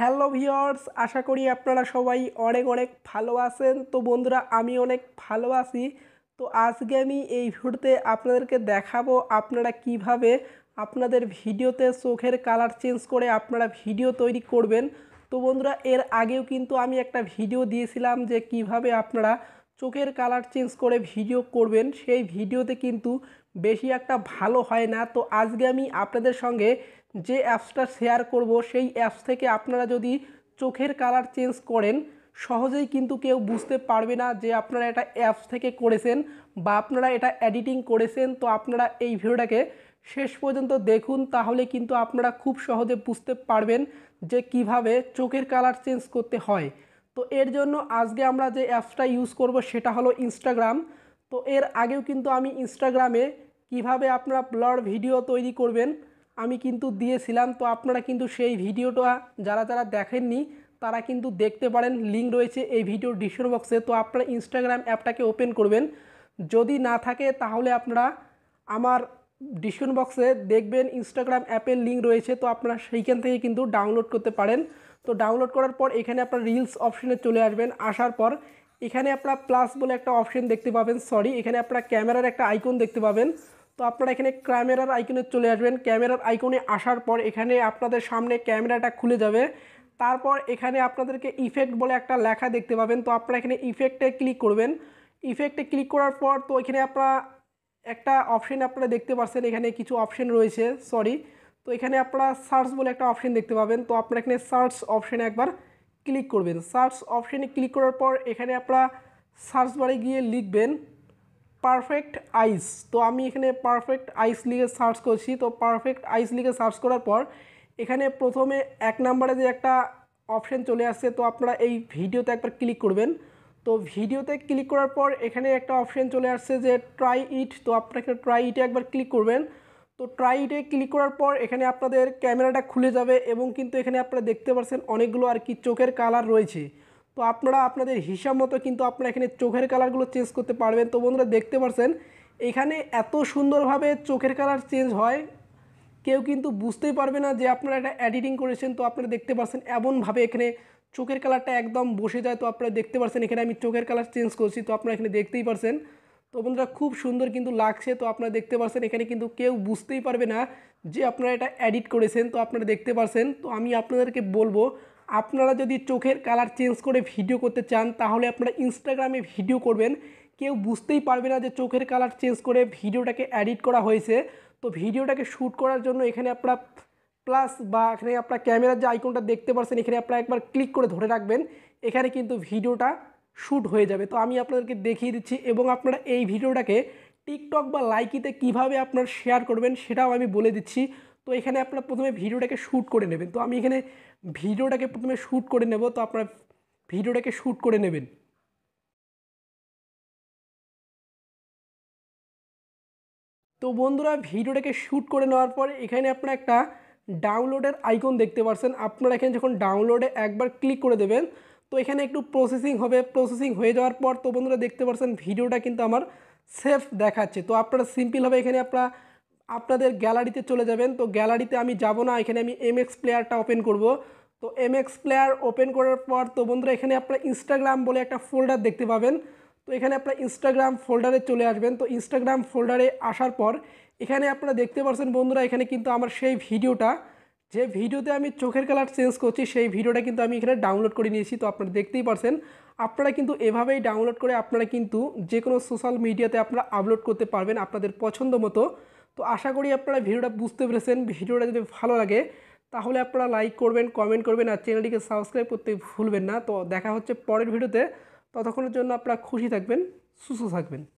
hello viewers আশা করি আপনারা সবাই অনেক অনেক ভালো আছেন তো বন্ধুরা আমি অনেক ভালো আছি তো আজকে আমি এই ভিডিওতে আপনাদেরকে দেখাবো আপনারা কিভাবে আপনাদের ভিডিওতে চোখের কালার চেঞ্জ করে আপনারা ভিডিও তৈরি করবেন তো বন্ধুরা এর আগেও কিন্তু আমি একটা ভিডিও দিয়েছিলাম যে কিভাবে আপনারা চোখের কালার চেঞ্জ করে ভিডিও করবেন সেই ভিডিওতে কিন্তু বেশি একটা ভালো হয় না তো আজকে আমি আপনাদের সঙ্গে যে অ্যাপসটা শেয়ার করব সেই অ্যাপস থেকে আপনারা যদি চোখের কালার চেঞ্জ করেন সহজেই কিন্তু কেউ বুঝতে পারবে না যে আপনারা এটা অ্যাপস থেকে করেছেন বা আপনারা এটা এডিটিং করেছেন তো আপনারা এই ভিডিওটাকে শেষ পর্যন্ত দেখুন তাহলে কিন্তু আপনারা খুব সহজে বুঝতে পারবেন যে কিভাবে চোখের কালার চেঞ্জ করতে হয় তো এর জন্য আজকে আমরা যে অ্যাপসটা ইউজ করব সেটা হলো ইনস্টাগ্রাম তো এর আগেও কিন্তু আমি ইনস্টাগ্রামে কিভাবে আপনারা ব্লড ভিডিও তৈরি করবেন আমি কিন্তু দিয়েছিলাম তো আপনারা কিন্তু সেই ভিডিওটা যারা যারা দেখেননি তারা কিন্তু দেখতে পারেন লিঙ্ক রয়েছে এই ভিডিও ডিসক্রিপশন বক্সে তো আপনারা ইনস্টাগ্রাম অ্যাপটাকে ওপেন করবেন যদি না থাকে তাহলে আপনারা আমার ডিসক্রিপশন বক্সে দেখবেন ইনস্টাগ্রাম অ্যাপের লিঙ্ক রয়েছে তো আপনারা সেইখান থেকে কিন্তু ডাউনলোড করতে পারেন তো ডাউনলোড করার পর এখানে আপনার রিলস অপশনে চলে আসবেন আসার পর এখানে আপনারা প্লাস বলে একটা অপশন দেখতে পাবেন সরি এখানে আপনারা ক্যামেরার একটা আইকন দেখতে পাবেন তো আপনারা এখানে ক্যামেরার আইকনে চলে আসবেন ক্যামেরার আইকনে আসার পর এখানে আপনাদের সামনে ক্যামেরাটা খুলে যাবে তারপর এখানে আপনাদেরকে ইফেক্ট বলে একটা লেখা দেখতে পাবেন তো আপনারা এখানে ইফেক্টে ক্লিক করবেন ইফেক্টে ক্লিক করার পর তো এখানে আপনারা একটা অপশন আপনারা দেখতে পাচ্ছেন এখানে কিছু অপশন রয়েছে সরি তো এখানে আপনারা সার্চ বলে একটা অপশন দেখতে পাবেন তো আপনারা এখানে সার্চ অপশানে একবার ক্লিক করবেন সার্চ অপশানে ক্লিক করার পর এখানে আপনারা সার্চ বারে গিয়ে লিখবেন পারফেক্ট আইস তো আমি এখানে পারফেক্ট আইস লিখে সার্চ করছি তো পারফেক্ট আইস লিখে সার্চ করার পর এখানে প্রথমে এক নাম্বারে যে একটা অপশান চলে আসছে তো আপনারা এই ভিডিওতে একবার ক্লিক করবেন তো ভিডিওতে ক্লিক করার পর এখানে একটা অপশান চলে আসছে যে ট্রাই ইট তো আপনারা এখানে ট্রাই ইটে একবার ক্লিক করবেন তো ট্রাইটে ক্লিক করার পর এখানে আপনাদের ক্যামেরাটা খুলে যাবে এবং কিন্তু এখানে আপনারা দেখতে পাচ্ছেন অনেকগুলো আর কি চোখের কালার রয়েছে তো আপনারা আপনাদের হিসাব মতো কিন্তু আপনারা এখানে চোখের কালারগুলো চেঞ্জ করতে পারবেন তো বন্ধুরা দেখতে পাচ্ছেন এখানে এত সুন্দরভাবে চোখের কালার চেঞ্জ হয় কেউ কিন্তু বুঝতেই পারবে না যে আপনারা এটা এডিটিং করেছেন তো আপনারা দেখতে পাচ্ছেন এমনভাবে এখানে চোখের কালারটা একদম বসে যায় তো আপনারা দেখতে পাচ্ছেন এখানে আমি চোখের কালার চেঞ্জ করছি তো আপনারা এখানে দেখতেই পাচ্ছেন তো বন্ধুরা খুব সুন্দর কিন্তু লাগছে তো আপনারা দেখতে পারছেন এখানে কিন্তু কেউ বুঝতেই পারবে না যে আপনারা এটা এডিট করেছেন তো আপনারা দেখতে পারছেন তো আমি আপনাদেরকে বলবো আপনারা যদি চোখের কালার চেঞ্জ করে ভিডিও করতে চান তাহলে আপনারা ইনস্টাগ্রামে ভিডিও করবেন কেউ বুঝতেই পারবে না যে চোখের কালার চেঞ্জ করে ভিডিওটাকে এডিট করা হয়েছে তো ভিডিওটাকে শ্যুট করার জন্য এখানে আপনারা প্লাস বা এখানে আপনার ক্যামেরার যে আইকনটা দেখতে পারছেন এখানে আপনারা একবার ক্লিক করে ধরে রাখবেন এখানে কিন্তু ভিডিওটা শ্যুট হয়ে যাবে তো আমি আপনাদেরকে দেখিয়ে দিচ্ছি এবং আপনারা এই ভিডিওটাকে টিকটক বা লাইকিতে কিভাবে আপনারা শেয়ার করবেন সেটাও আমি বলে দিচ্ছি তো এখানে আপনারা প্রথমে ভিডিওটাকে শ্যুট করে নেবেন তো আমি এখানে ভিডিওটাকে প্রথমে শ্যুট করে নেব তো আপনারা ভিডিওটাকে শ্যুট করে নেবেন তো বন্ধুরা ভিডিওটাকে শ্যুট করে নেওয়ার পর এখানে আপনারা একটা ডাউনলোডের আইকন দেখতে পাচ্ছেন আপনারা এখানে যখন ডাউনলোডে একবার ক্লিক করে দেবেন তো এখানে একটু প্রসেসিং হবে প্রসেসিং হয়ে যাওয়ার পর তো বন্ধুরা দেখতে পাচ্ছেন ভিডিওটা কিন্তু আমার সেফ দেখাচ্ছে তো আপনারা সিম্পলভাবে এখানে আপনারা আপনাদের গ্যালারিতে চলে যাবেন তো গ্যালারিতে আমি যাব না এখানে আমি এমএক্স প্লেয়ারটা ওপেন করব তো এমএক্স প্লেয়ার ওপেন করার পর তো বন্ধুরা এখানে আপনারা ইনস্টাগ্রাম বলে একটা ফোল্ডার দেখতে পাবেন তো এখানে আপনারা ইনস্টাগ্রাম ফোল্ডারে চলে আসবেন তো ইনস্টাগ্রাম ফোল্ডারে আসার পর এখানে আপনারা দেখতে পাচ্ছেন বন্ধুরা এখানে কিন্তু আমার সেই ভিডিওটা যে ভিডিওতে আমি চোখের কালার চেঞ্জ করছি সেই ভিডিওটা কিন্তু আমি এখানে ডাউনলোড করে নিয়েছি তো আপনারা দেখতেই পারছেন আপনারা কিন্তু এভাবেই ডাউনলোড করে আপনারা কিন্তু যে কোনো সোশ্যাল মিডিয়াতে আপনারা আপলোড করতে পারবেন আপনাদের পছন্দ মতো তো আশা করি আপনারা ভিডিওটা বুঝতে পেরেছেন ভিডিওটা যদি ভালো লাগে তাহলে আপনারা লাইক করবেন কমেন্ট করবেন আর চ্যানেলটিকে সাবস্ক্রাইব করতে ভুলবেন না তো দেখা হচ্ছে পরের ভিডিওতে ততক্ষণের জন্য আপনারা খুশি থাকবেন সুস্থ থাকবেন